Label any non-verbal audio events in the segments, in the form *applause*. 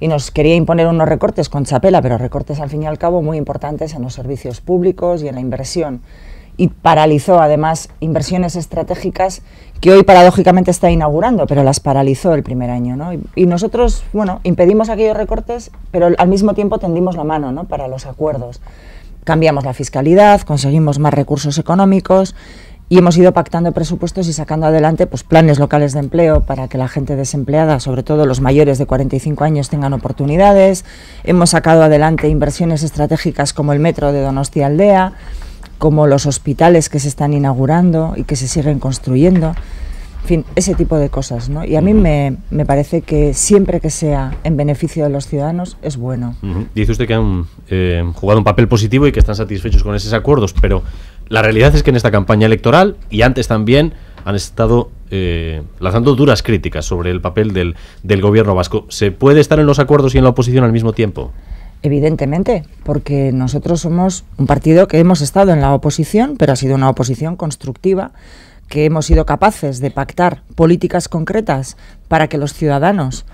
y nos quería imponer unos recortes con chapela, pero recortes al fin y al cabo muy importantes en los servicios públicos y en la inversión. Y paralizó además inversiones estratégicas que hoy paradójicamente está inaugurando, pero las paralizó el primer año. Y, nosotros, bueno, impedimos aquellos recortes, pero al mismo tiempo tendimos la mano ¿no? para los acuerdos. Cambiamos la fiscalidad, conseguimos más recursos económicos, y hemos ido pactando presupuestos y sacando adelante pues, planes locales de empleo para que la gente desempleada, sobre todo los mayores de 45 años, tengan oportunidades. Hemos sacado adelante inversiones estratégicas como el metro de Donostia Aldea, como los hospitales que se están inaugurando y que se siguen construyendo en fin, ese tipo de cosas, ¿no? Y a mí me, parece que siempre que sea en beneficio de los ciudadanos es bueno. Dice usted que han eh, jugado un papel positivo y que están satisfechos con esos acuerdos, pero la realidad es que en esta campaña electoral y antes también han estado eh, lanzando duras críticas sobre el papel del, del gobierno vasco. ¿Se puede estar en los acuerdos y en la oposición al mismo tiempo? Evidentemente, porque nosotros somos un partido que hemos estado en la oposición, pero ha sido una oposición constructiva que hemos sido capaces de pactar políticas concretas para que los ciudadanos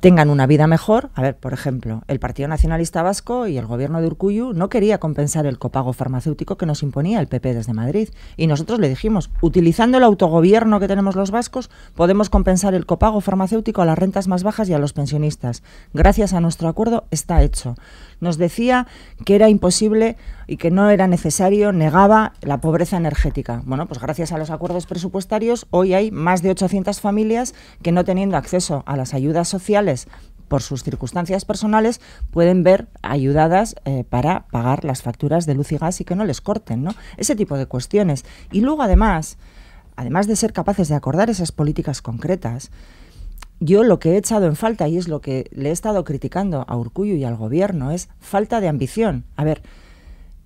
tengan una vida mejor. A ver, por ejemplo, el Partido Nacionalista Vasco y el gobierno de Urcuyu no quería compensar el copago farmacéutico que nos imponía el PP desde Madrid. Y nosotros le dijimos, utilizando el autogobierno que tenemos los vascos, podemos compensar el copago farmacéutico a las rentas más bajas y a los pensionistas. Gracias a nuestro acuerdo está hecho. Nos decía que era imposible y que no era necesario, negaba la pobreza energética. Bueno, pues gracias a los acuerdos presupuestarios, hoy hay más de 800 familias que no teniendo acceso a las ayudas sociales, por sus circunstancias personales pueden ver ayudadas eh, para pagar las facturas de luz y gas y que no les corten, ¿no? Ese tipo de cuestiones. Y luego además, además de ser capaces de acordar esas políticas concretas, yo lo que he echado en falta y es lo que le he estado criticando a Urcuyo y al gobierno es falta de ambición. A ver,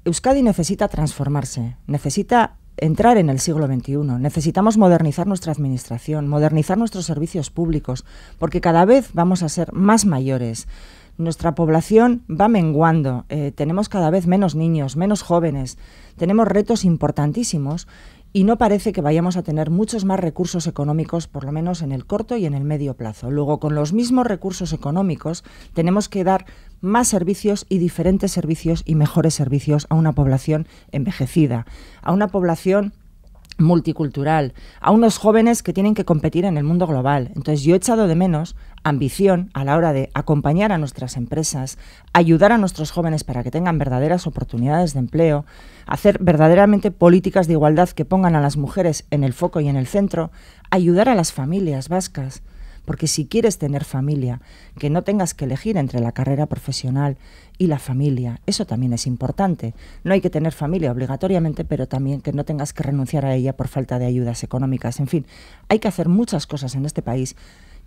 Euskadi necesita transformarse, necesita entrar en el siglo XXI. Necesitamos modernizar nuestra administración, modernizar nuestros servicios públicos, porque cada vez vamos a ser más mayores. Nuestra población va menguando, eh, tenemos cada vez menos niños, menos jóvenes, tenemos retos importantísimos y no parece que vayamos a tener muchos más recursos económicos, por lo menos en el corto y en el medio plazo. Luego, con los mismos recursos económicos, tenemos que dar más servicios y diferentes servicios y mejores servicios a una población envejecida, a una población multicultural, a unos jóvenes que tienen que competir en el mundo global. Entonces yo he echado de menos ambición a la hora de acompañar a nuestras empresas, ayudar a nuestros jóvenes para que tengan verdaderas oportunidades de empleo, hacer verdaderamente políticas de igualdad que pongan a las mujeres en el foco y en el centro, ayudar a las familias vascas. Porque si quieres tener familia, que no tengas que elegir entre la carrera profesional y la familia, eso también es importante. No hay que tener familia obligatoriamente, pero también que no tengas que renunciar a ella por falta de ayudas económicas. En fin, hay que hacer muchas cosas en este país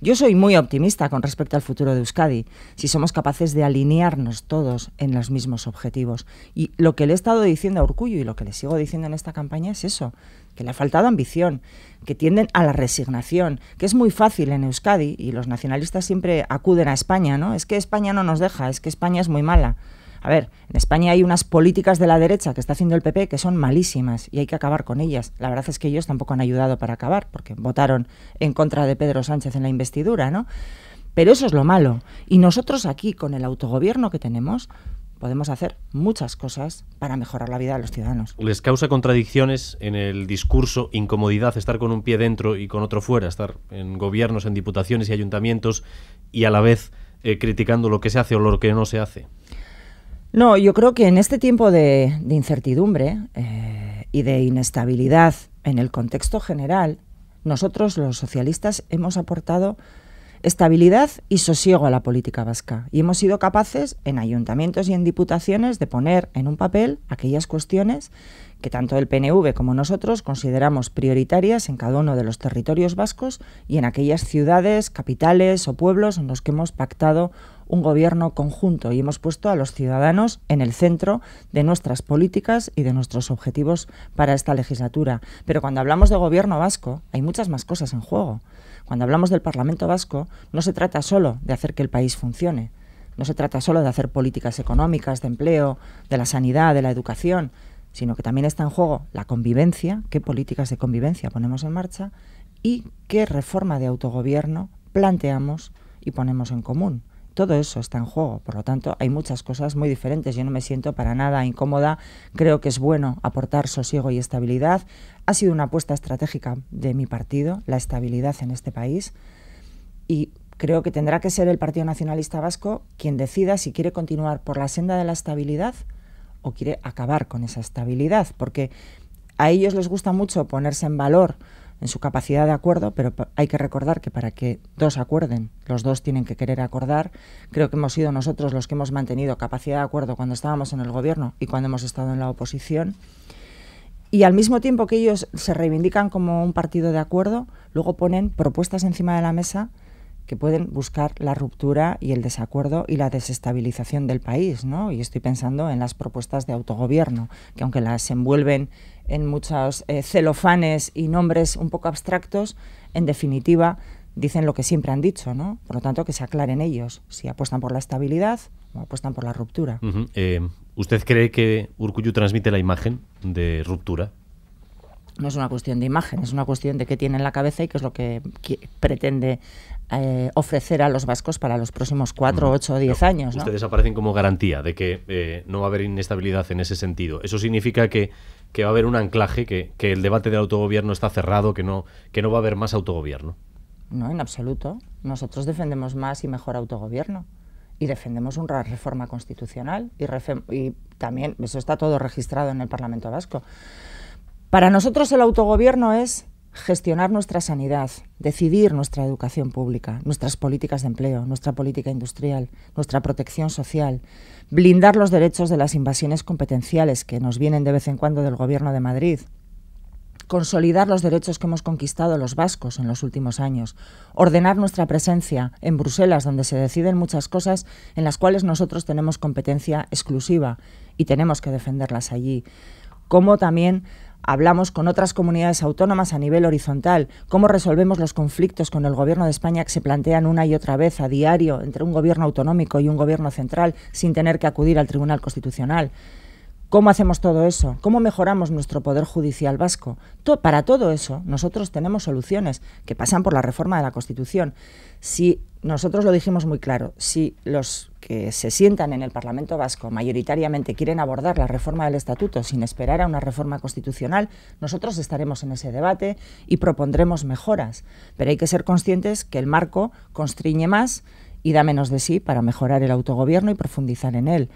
yo soy muy optimista con respecto al futuro de Euskadi, si somos capaces de alinearnos todos en los mismos objetivos. Y lo que le he estado diciendo a Urcullo y lo que le sigo diciendo en esta campaña es eso, que le ha faltado ambición, que tienden a la resignación, que es muy fácil en Euskadi, y los nacionalistas siempre acuden a España, ¿no? Es que España no nos deja, es que España es muy mala. A ver, en España hay unas políticas de la derecha que está haciendo el PP que son malísimas y hay que acabar con ellas. La verdad es que ellos tampoco han ayudado para acabar porque votaron en contra de Pedro Sánchez en la investidura, ¿no? Pero eso es lo malo. Y nosotros aquí, con el autogobierno que tenemos, podemos hacer muchas cosas para mejorar la vida de los ciudadanos. ¿Les causa contradicciones en el discurso, incomodidad, estar con un pie dentro y con otro fuera, estar en gobiernos, en diputaciones y ayuntamientos y a la vez eh, criticando lo que se hace o lo que no se hace? No, yo creo que en este tiempo de, incertidumbre eh, y de inestabilidad en el contexto general, nosotros los socialistas hemos aportado estabilidad y sosiego a la política vasca y hemos sido capaces en ayuntamientos y en diputaciones de poner en un papel aquellas cuestiones que tanto el PNV como nosotros consideramos prioritarias en cada uno de los territorios vascos y en aquellas ciudades, capitales o pueblos en los que hemos pactado un gobierno conjunto y hemos puesto a los ciudadanos en el centro de nuestras políticas y de nuestros objetivos para esta legislatura. Pero cuando hablamos de gobierno vasco, hay muchas más cosas en juego. Cuando hablamos del Parlamento vasco, no se trata solo de hacer que el país funcione. No se trata solo de hacer políticas económicas, de empleo, de la sanidad, de la educación, sino que también está en juego la convivencia, qué políticas de convivencia ponemos en marcha y qué reforma de autogobierno planteamos y ponemos en común. Todo eso está en juego, por lo tanto hay muchas cosas muy diferentes. Yo no me siento para nada incómoda, creo que es bueno aportar sosiego y estabilidad. Ha sido una apuesta estratégica de mi partido, la estabilidad en este país, y creo que tendrá que ser el Partido Nacionalista Vasco quien decida si quiere continuar por la senda de la estabilidad o quiere acabar con esa estabilidad, porque a ellos les gusta mucho ponerse en valor en su capacidad de acuerdo, pero hay que recordar que para que dos acuerden, los dos tienen que querer acordar. Creo que hemos sido nosotros los que hemos mantenido capacidad de acuerdo cuando estábamos en el gobierno y cuando hemos estado en la oposición. Y al mismo tiempo que ellos se reivindican como un partido de acuerdo, luego ponen propuestas encima de la mesa que pueden buscar la ruptura y el desacuerdo y la desestabilización del país, ¿no? Y estoy pensando en las propuestas de autogobierno, que aunque las envuelven en muchos eh, celofanes y nombres un poco abstractos, en definitiva dicen lo que siempre han dicho, ¿no? Por lo tanto, que se aclaren ellos si apuestan por la estabilidad o apuestan por la ruptura. Eh, ¿Usted cree que Urcuyu transmite la imagen de ruptura? No es una cuestión de imagen, es una cuestión de qué tiene en la cabeza y qué es lo que pretende eh, ofrecer a los vascos para los próximos cuatro, ocho o 10 años. Ustedes aparecen como garantía de que eh, no va a haber inestabilidad en ese sentido. Eso significa que, va a haber un anclaje, que, el debate del autogobierno está cerrado, que no, que no va a haber más autogobierno. No, en absoluto. Nosotros defendemos más y mejor autogobierno. Y defendemos una reforma constitucional. Y, y también, eso está todo registrado en el Parlamento Vasco. Para nosotros el autogobierno es gestionar nuestra sanidad, decidir nuestra educación pública, nuestras políticas de empleo, nuestra política industrial, nuestra protección social, blindar los derechos de las invasiones competenciales que nos vienen de vez en cuando del Gobierno de Madrid, consolidar los derechos que hemos conquistado los vascos en los últimos años, ordenar nuestra presencia en Bruselas, donde se deciden muchas cosas en las cuales nosotros tenemos competencia exclusiva y tenemos que defenderlas allí, como también hablamos con otras comunidades autónomas a nivel horizontal, cómo resolvemos los conflictos con el Gobierno de España que se plantean una y otra vez a diario entre un Gobierno autonómico y un Gobierno central sin tener que acudir al Tribunal Constitucional. ¿Cómo hacemos todo eso? ¿Cómo mejoramos nuestro poder judicial vasco? para todo eso nosotros tenemos soluciones que pasan por la reforma de la Constitución. Si nosotros lo dijimos muy claro, si los que se sientan en el Parlamento Vasco mayoritariamente quieren abordar la reforma del Estatuto sin esperar a una reforma constitucional, nosotros estaremos en ese debate y propondremos mejoras. Pero hay que ser conscientes que el marco constriñe más y da menos de sí para mejorar el autogobierno y profundizar en él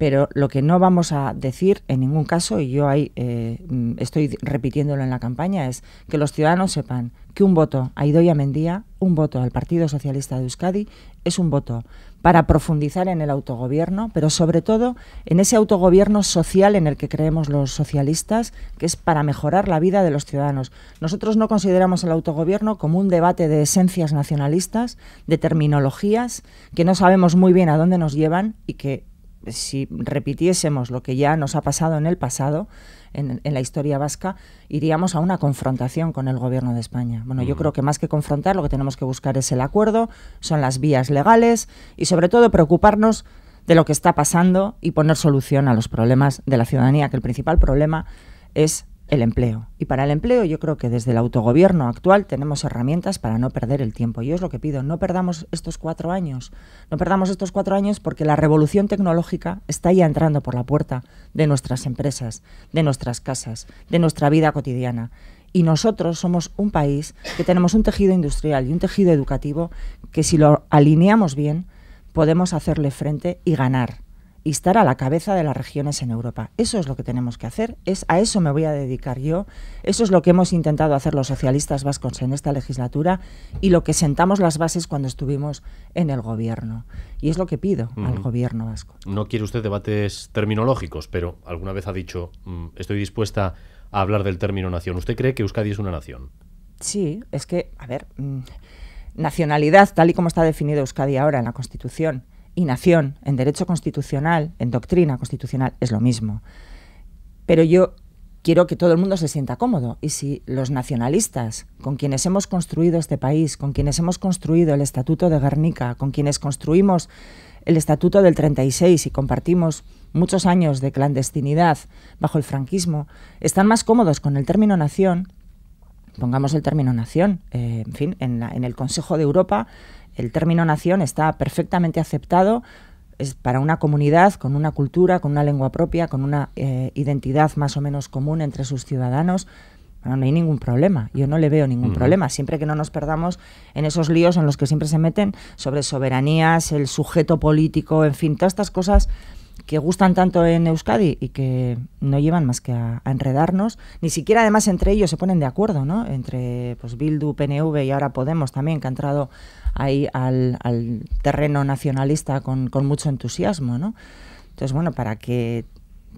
pero lo que no vamos a decir en ningún caso, y yo ahí eh, mm, estoy repitiéndolo en la campaña, es que los ciudadanos sepan que un voto a Idoia Mendía, un voto al Partido Socialista de Euskadi, es un voto para profundizar en el autogobierno, pero sobre todo en ese autogobierno social en el que creemos los socialistas, que es para mejorar la vida de los ciudadanos. Nosotros no consideramos el autogobierno como un debate de esencias nacionalistas, de terminologías, que no sabemos muy bien a dónde nos llevan y que si repitiésemos lo que ya nos ha pasado en el pasado, en, la historia vasca, iríamos a una confrontación con el gobierno de España. Bueno, yo mm. creo que más que confrontar, lo que tenemos que buscar es el acuerdo, son las vías legales y sobre todo preocuparnos de lo que está pasando y poner solución a los problemas de la ciudadanía, que el principal problema es el empleo. Y para el empleo yo creo que desde el autogobierno actual tenemos herramientas para no perder el tiempo. Yo es lo que pido, no perdamos estos cuatro años. No perdamos estos cuatro años porque la revolución tecnológica está ya entrando por la puerta de nuestras empresas, de nuestras casas, de nuestra vida cotidiana. Y nosotros somos un país que tenemos un tejido industrial y un tejido educativo que si lo alineamos bien podemos hacerle frente y ganar y estar a la cabeza de las regiones en Europa. Eso es lo que tenemos que hacer, es a eso me voy a dedicar yo, eso es lo que hemos intentado hacer los socialistas vascos en esta legislatura y lo que sentamos las bases cuando estuvimos en el gobierno. Y es lo que pido al gobierno vasco. No quiere usted debates terminológicos, pero alguna vez ha dicho, mm, estoy dispuesta a hablar del término nación. ¿Usted cree que Euskadi es una nación? Sí, es que, a ver, mm, nacionalidad, tal y como está definido Euskadi ahora en la Constitución, y nación en derecho constitucional, en doctrina constitucional, es lo mismo. Pero yo quiero que todo el mundo se sienta cómodo. Y si los nacionalistas, con quienes hemos construido este país, con quienes hemos construido el Estatuto de Guernica, con quienes construimos el Estatuto del 36 y compartimos muchos años de clandestinidad bajo el franquismo, están más cómodos con el término nación, pongamos el término nación, eh, en fin, en el Consejo de Europa el término nación está perfectamente aceptado para una comunidad con una cultura, con una lengua propia, con una eh, identidad más o menos común entre sus ciudadanos. no hay ningún problema, yo no le veo ningún problema, siempre que no nos perdamos en esos líos en los que siempre se meten sobre soberanías, el sujeto político, en fin, todas estas cosas que gustan tanto en Euskadi y que no llevan más que a, enredarnos. Ni siquiera además entre ellos se ponen de acuerdo, ¿no? Entre pues, Bildu, PNV y ahora Podemos también, que ha entrado ahí al, terreno nacionalista con, mucho entusiasmo, ¿no? Entonces, bueno, para que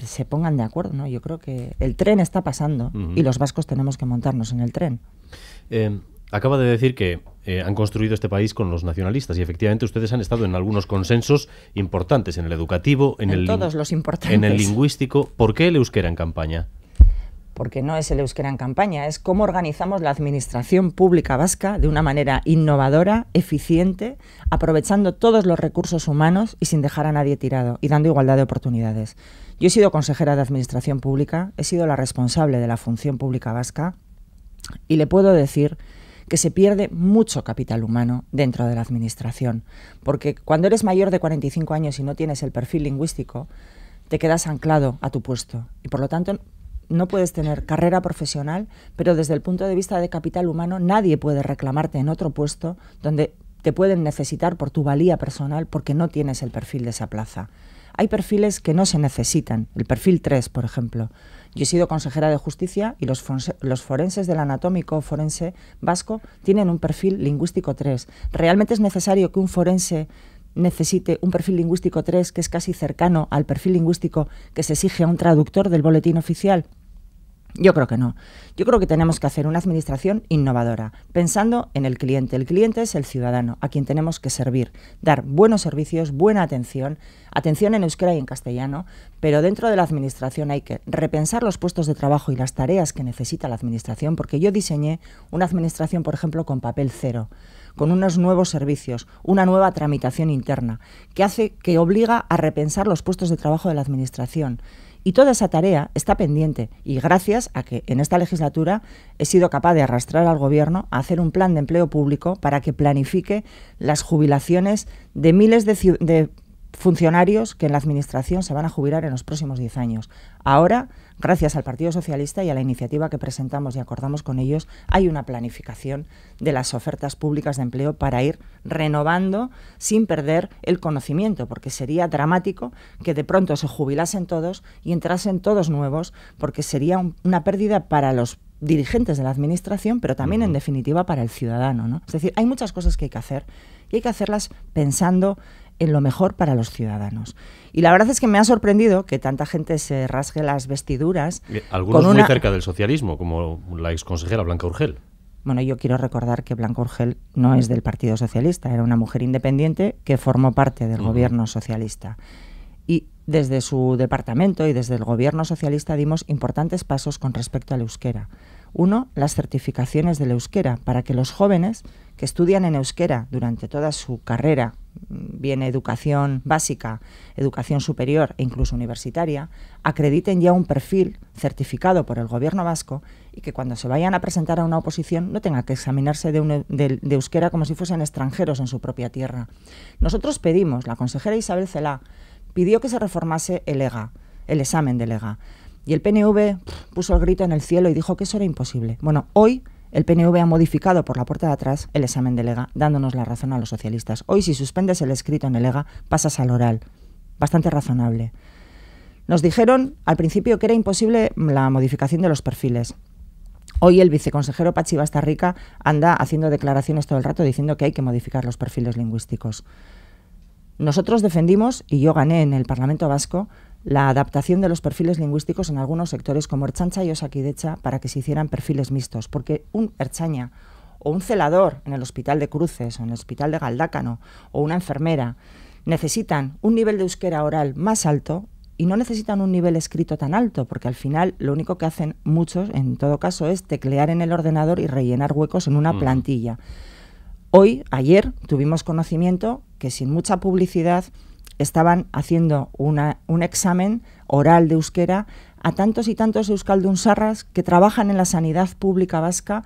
se pongan de acuerdo, ¿no? Yo creo que el tren está pasando y los vascos tenemos que montarnos en el tren. Em, acaba de decir que eh, han construido este país con los nacionalistas y efectivamente ustedes han estado en algunos consensos importantes, en el educativo, en, todos los importantes. en el lingüístico. ¿Por qué el euskera en campaña? porque no es el euskera en campaña, es cómo organizamos la administración pública vasca de una manera innovadora, eficiente, aprovechando todos los recursos humanos y sin dejar a nadie tirado y dando igualdad de oportunidades. Yo he sido consejera de administración pública, he sido la responsable de la función pública vasca y le puedo decir que se pierde mucho capital humano dentro de la administración, porque cuando eres mayor de 45 años y no tienes el perfil lingüístico, te quedas anclado a tu puesto y por lo tanto no puedes tener carrera profesional, pero desde el punto de vista de capital humano nadie puede reclamarte en otro puesto donde te pueden necesitar por tu valía personal porque no tienes el perfil de esa plaza. Hay perfiles que no se necesitan, el perfil 3, por ejemplo. Yo he sido consejera de justicia y los, forenses del anatómico forense vasco tienen un perfil lingüístico 3. ¿Realmente es necesario que un forense necesite un perfil lingüístico 3 que es casi cercano al perfil lingüístico que se exige a un traductor del boletín oficial? Yo creo que no. Yo creo que tenemos que hacer una administración innovadora, pensando en el cliente. El cliente es el ciudadano, a quien tenemos que servir, dar buenos servicios, buena atención, atención en euskera y en castellano, pero dentro de la administración hay que repensar los puestos de trabajo y las tareas que necesita la administración, porque yo diseñé una administración, por ejemplo, con papel cero con unos nuevos servicios, una nueva tramitación interna, que hace que obliga a repensar los puestos de trabajo de la administración, y toda esa tarea está pendiente y gracias a que en esta legislatura he sido capaz de arrastrar al Gobierno a hacer un plan de empleo público para que planifique las jubilaciones de miles de, funcionarios que en la Administración se van a jubilar en los próximos 10 años. Ahora gracias al Partido Socialista y a la iniciativa que presentamos y acordamos con ellos, hay una planificación de las ofertas públicas de empleo para ir renovando sin perder el conocimiento, porque sería dramático que de pronto se jubilasen todos y entrasen todos nuevos, porque sería una pérdida para los dirigentes de la administración, pero también en definitiva para el ciudadano. Es decir, hay muchas cosas que hay que hacer y hay que hacerlas pensando en lo mejor para los ciudadanos. Y la verdad es que me ha sorprendido que tanta gente se rasgue las vestiduras. Eh, algunos muy cerca del socialismo, como la exconsejera Blanca Urgel. Bueno, yo quiero recordar que Blanca Urgel no es del Partido Socialista, era una mujer independiente que formó parte del gobierno socialista. Y desde su departamento y desde el gobierno socialista dimos importantes pasos con respecto al euskera. Uno, las certificaciones del euskera, para que los jóvenes que estudian en euskera durante toda su carrera, mm, bien educación básica, educación superior e incluso universitaria, acrediten ya un perfil certificado por el gobierno vasco y que cuando se vayan a presentar a una oposición no tenga que examinarse de, e, euskera como si fuesen extranjeros en su propia tierra. Nosotros pedimos, la consejera Isabel Celá pidió que se reformase el EGA, el examen del EGA. Y el PNV puso el grito en el cielo y dijo que eso era imposible. Bueno, hoy el PNV ha modificado por la puerta de atrás el examen de EGA, dándonos la razón a los socialistas. Hoy si suspendes el escrito en el EGA, pasas al oral. Bastante razonable. Nos dijeron al principio que era imposible la modificación de los perfiles. Hoy el viceconsejero Pachi Bastarrica anda haciendo declaraciones todo el rato diciendo que hay que modificar los perfiles lingüísticos. Nosotros defendimos, y yo gané en el Parlamento Vasco, la adaptación de los perfiles lingüísticos en algunos sectores como Erchancha y Osakidecha para que se hicieran perfiles mixtos, porque un Erchaña o un celador en el hospital de Cruces o en el hospital de Galdácano o una enfermera necesitan un nivel de euskera oral más alto y no necesitan un nivel escrito tan alto, porque al final lo único que hacen muchos, en todo caso, es teclear en el ordenador y rellenar huecos en una plantilla. Hoy, ayer, tuvimos conocimiento que sin mucha publicidad estaban haciendo una, un examen oral de euskera a tantos y tantos euskaldunsarras que trabajan en la sanidad pública vasca,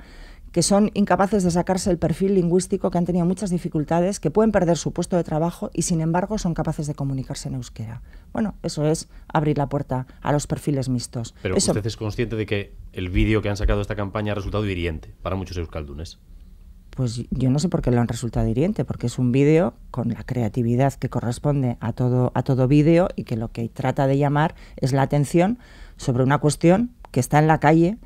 que son incapaces de sacarse el perfil lingüístico, que han tenido muchas dificultades, que pueden perder su puesto de trabajo y sin embargo son capaces de comunicarse en euskera. Bueno, eso es abrir la puerta a los perfiles mixtos. Pero usted es consciente de que el vídeo que han sacado esta campaña ha resultado hiriente para muchos euskaldunes pues yo no sé por qué lo han resultado hiriente, porque es un vídeo con la creatividad que corresponde a todo, a todo vídeo y que lo que trata de llamar es la atención sobre una cuestión que está en la calle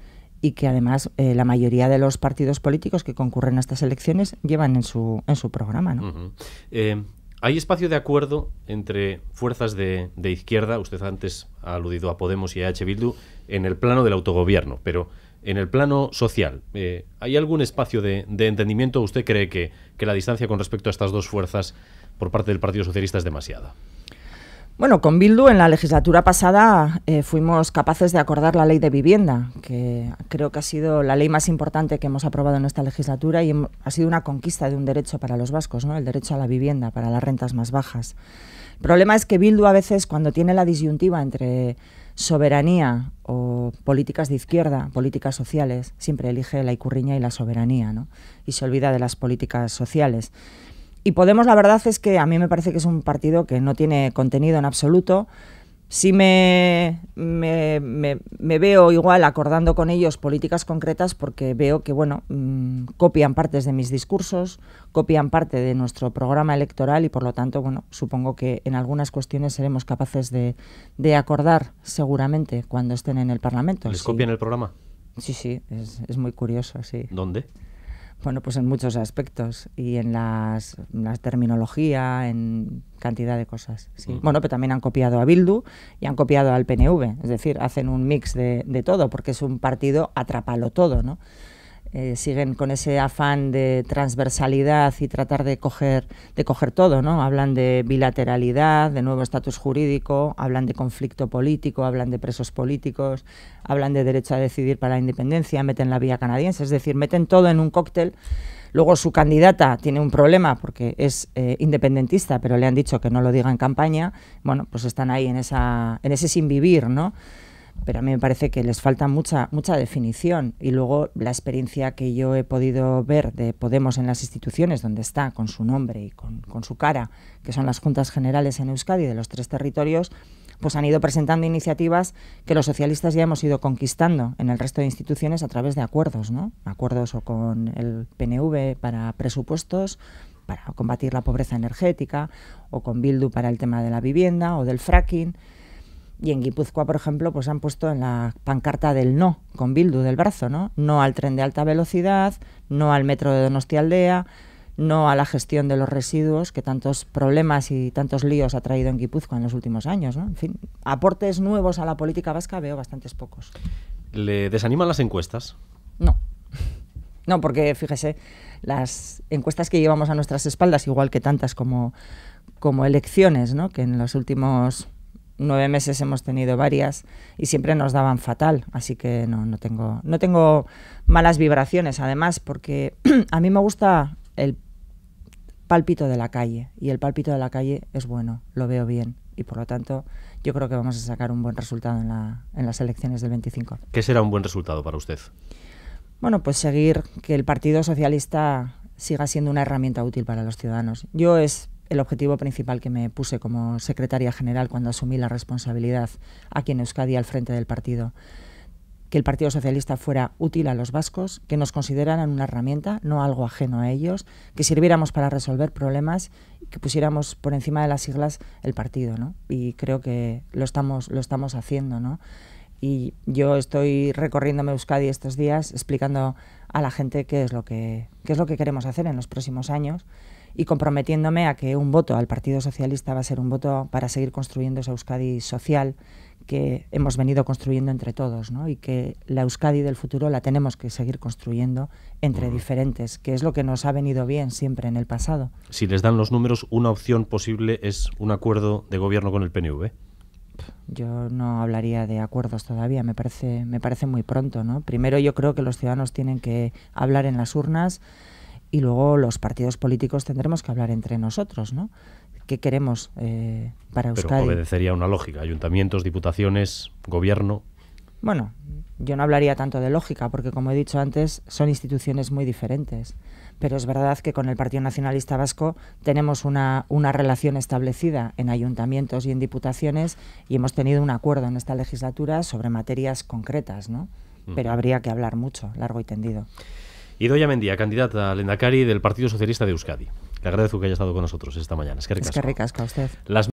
y que además eh, la mayoría de los partidos políticos que concurren a estas elecciones llevan en su, en su programa. Eh, ¿Hay espacio de acuerdo entre fuerzas de, de, izquierda? Usted antes ha aludido a Podemos y a H. Bildu en el plano del autogobierno, pero en el plano social, eh, ¿hay algún espacio de, entendimiento? ¿Usted cree que, la distancia con respecto a estas dos fuerzas por parte del Partido Socialista es demasiada? Bueno, con Bildu en la legislatura pasada eh, fuimos capaces de acordar la ley de vivienda, que creo que ha sido la ley más importante que hemos aprobado en esta legislatura y ha sido una conquista de un derecho para los vascos, ¿no? el derecho a la vivienda para las rentas más bajas. El problema es que Bildu a veces cuando tiene la disyuntiva entre soberanía o políticas de izquierda, políticas sociales, siempre elige la icurriña y la soberanía, ¿no? Y se olvida de las políticas sociales. Y Podemos, la verdad es que a mí me parece que es un partido que no tiene contenido en absoluto, sí me, me, me, veo igual acordando con ellos políticas concretas porque veo que, bueno, mm, copian partes de mis discursos, copian parte de nuestro programa electoral y, por lo tanto, bueno, supongo que en algunas cuestiones seremos capaces de, acordar seguramente cuando estén en el Parlamento. ¿Les copian el programa? Sí, sí, es, es muy curioso, sí. ¿Dónde? Bueno, pues en muchos aspectos y en las, terminología, en cantidad de cosas. Sí. Bueno, pero también han copiado a Bildu y han copiado al PNV, es decir, hacen un mix de, de todo porque es un partido atrapalo todo, ¿no? Eh, siguen con ese afán de transversalidad y tratar de coger, de coger todo, ¿no? Hablan de bilateralidad, de nuevo estatus jurídico, hablan de conflicto político, hablan de presos políticos, hablan de derecho a decidir para la independencia, meten la vía canadiense, es decir, meten todo en un cóctel. Luego su candidata tiene un problema porque es eh, independentista, pero le han dicho que no lo diga en campaña. Bueno, pues están ahí en, esa, en ese sin vivir, ¿no? pero a mí me parece que les falta mucha, mucha definición. Y luego la experiencia que yo he podido ver de Podemos en las instituciones, donde está, con su nombre y con, con su cara, que son las juntas generales en Euskadi de los tres territorios, pues han ido presentando iniciativas que los socialistas ya hemos ido conquistando en el resto de instituciones a través de acuerdos, ¿no? Acuerdos o con el PNV para presupuestos, para combatir la pobreza energética, o con Bildu para el tema de la vivienda o del fracking. Y en Guipúzcoa, por ejemplo, pues han puesto en la pancarta del no, con Bildu del brazo, ¿no? No al tren de alta velocidad, no al metro de Donostialdea, no a la gestión de los residuos que tantos problemas y tantos líos ha traído en Guipúzcoa en los últimos años, En fin, aportes nuevos a la política vasca veo bastantes pocos. ¿Le desaniman las encuestas? No. *laughs* No, porque fíjese, las encuestas que llevamos a nuestras espaldas, igual que tantas como, como elecciones, ¿no? que en los últimos nueve meses hemos tenido varias y siempre nos daban fatal, así que no, tengo, no tengo malas vibraciones, además, porque *clears throat* a mí me gusta el pálpito de la calle y el pálpito de la calle es bueno, lo veo bien y por lo tanto yo creo que vamos a sacar un buen resultado en, la, en las elecciones del 25. ¿Qué será un buen resultado para usted? Bueno, pues seguir que el Partido Socialista siga siendo una herramienta útil para los ciudadanos. Yo es el objetivo principal que me puse como secretaria general cuando asumí la responsabilidad aquí en Euskadi al frente del partido que el Partido Socialista fuera útil a los vascos, que nos consideraran una herramienta, no algo ajeno a ellos, que sirviéramos para resolver problemas, que pusiéramos por encima de las siglas el partido, ¿no? Y creo que lo estamos, lo estamos haciendo, ¿no? Y yo estoy recorriéndome Euskadi estos días explicando a la gente qué es lo qué es lo que queremos hacer en los próximos años y comprometiéndome a que un voto al Partido Socialista va a ser un voto para seguir construyendo esa Euskadi social que hemos venido construyendo entre todos, ¿no? Y que la Euskadi del futuro la tenemos que seguir construyendo entre diferentes, que es lo que nos ha venido bien siempre en el pasado. Si les dan los números, una opción posible es un acuerdo de gobierno con el PNV. Yo no hablaría de acuerdos todavía, me parece me parece muy pronto, ¿no? Primero yo creo que los ciudadanos tienen que hablar en las urnas y luego los partidos políticos tendremos que hablar entre nosotros, ¿no? ¿Qué queremos eh, para Euskadi? Pero obedecería una lógica, ayuntamientos, diputaciones, gobierno. Bueno, yo no hablaría tanto de lógica, porque como he dicho antes, son instituciones muy diferentes. Pero es verdad que con el Partido Nacionalista Vasco tenemos una, una relación establecida en ayuntamientos y en diputaciones y hemos tenido un acuerdo en esta legislatura sobre materias concretas, ¿no? Mm. Pero habría que hablar mucho, largo y tendido. Idoia Mendía, candidata al Endacari del Partido Socialista de Euskadi. Le agradezco que haya estado con nosotros esta mañana. Es que recasca usted.